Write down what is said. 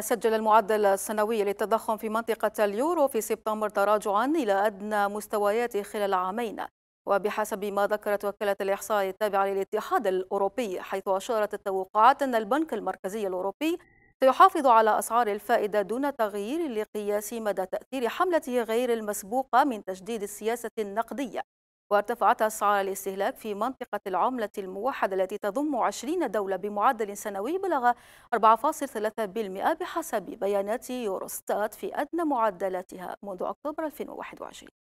سجل المعدل السنوي للتضخم في منطقة اليورو في سبتمبر تراجعا إلى أدنى مستوياته خلال عامين وبحسب ما ذكرت وكالة الإحصاء التابعة للاتحاد الأوروبي حيث أشارت التوقعات أن البنك المركزي الأوروبي سيحافظ على أسعار الفائدة دون تغيير لقياس مدى تأثير حملته غير المسبوقة من تجديد السياسة النقدية وارتفعت أسعار الاستهلاك في منطقة العملة الموحدة التي تضم 20 دولة بمعدل سنوي بلغ 4.3% بحسب بيانات يوروستات في أدنى معدلاتها منذ أكتوبر 2021